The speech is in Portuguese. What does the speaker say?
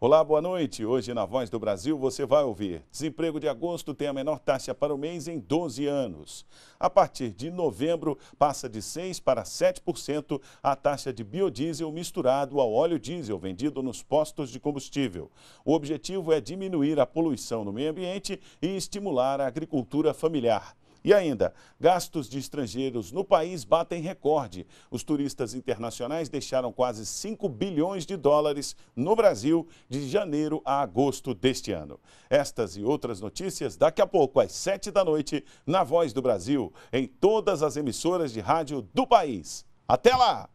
Olá, boa noite. Hoje na Voz do Brasil você vai ouvir: desemprego de agosto tem a menor taxa para o mês em 12 anos. A partir de novembro, passa de 6% para 7% a taxa de biodiesel misturado ao óleo diesel vendido nos postos de combustível. O objetivo é diminuir a poluição no meio ambiente e estimular a agricultura familiar. E ainda, gastos de estrangeiros no país batem recorde. Os turistas internacionais deixaram quase 5 bilhões de dólares no Brasil de janeiro a agosto deste ano. Estas e outras notícias daqui a pouco, às 7 da noite, na Voz do Brasil, em todas as emissoras de rádio do país. Até lá!